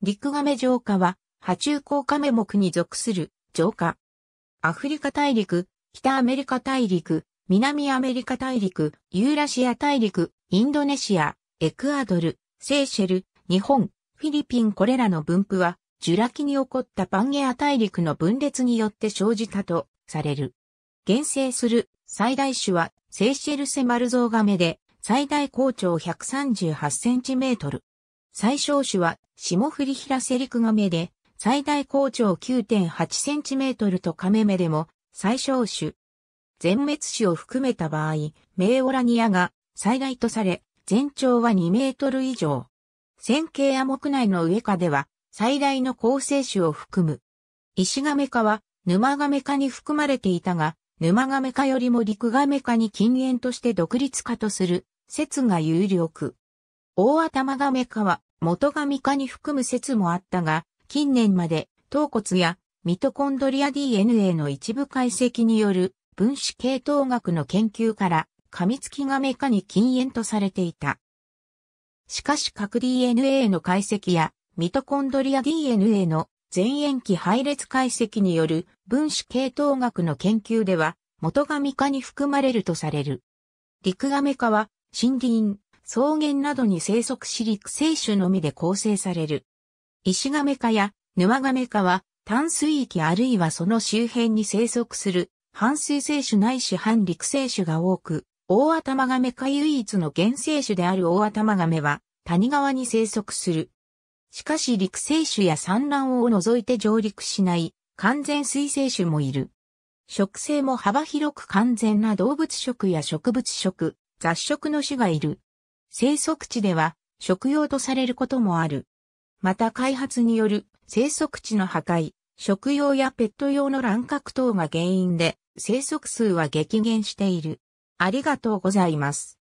陸亀浄化は、波中鋼亀目に属する浄化。アフリカ大陸、北アメリカ大陸、南アメリカ大陸、ユーラシア大陸、インドネシア、エクアドル、セーシェル、日本、フィリピンこれらの分布は、ジュラ紀に起こったパンゲア大陸の分裂によって生じたとされる。現生する最大種はセーシェルセマルゾウガメで最大高長138センチメートル。最小種は霜降り平瀬陸亀で、最大高長 9.8cm と亀目でも最小種。全滅種を含めた場合、メーオラニアが最大とされ、全長は2メートル以上。線形亜ク内の上下では、最大の構成種を含む。石亀科は、沼亀科に含まれていたが、沼亀科よりも陸亀科に近縁として独立化とする、説が有力。大頭亀科は、元神科に含む説もあったが、近年まで頭骨やミトコンドリア DNA の一部解析による分子系統学の研究から、噛みつきがメカに禁煙とされていた。しかし核 DNA の解析やミトコンドリア DNA の前延期配列解析による分子系統学の研究では元ガミ科に含まれるとされる。陸ガメ科は森林、草原などに生息し陸生種のみで構成される。石亀科や沼亀科は淡水域あるいはその周辺に生息する半水生種ないし半陸生種が多く、大頭亀科唯一の原生種である大頭亀は谷川に生息する。しかし陸生種や産卵を除いて上陸しない完全水生種もいる。食性も幅広く完全な動物食や植物食、雑食の種がいる。生息地では食用とされることもある。また開発による生息地の破壊、食用やペット用の乱獲等が原因で生息数は激減している。ありがとうございます。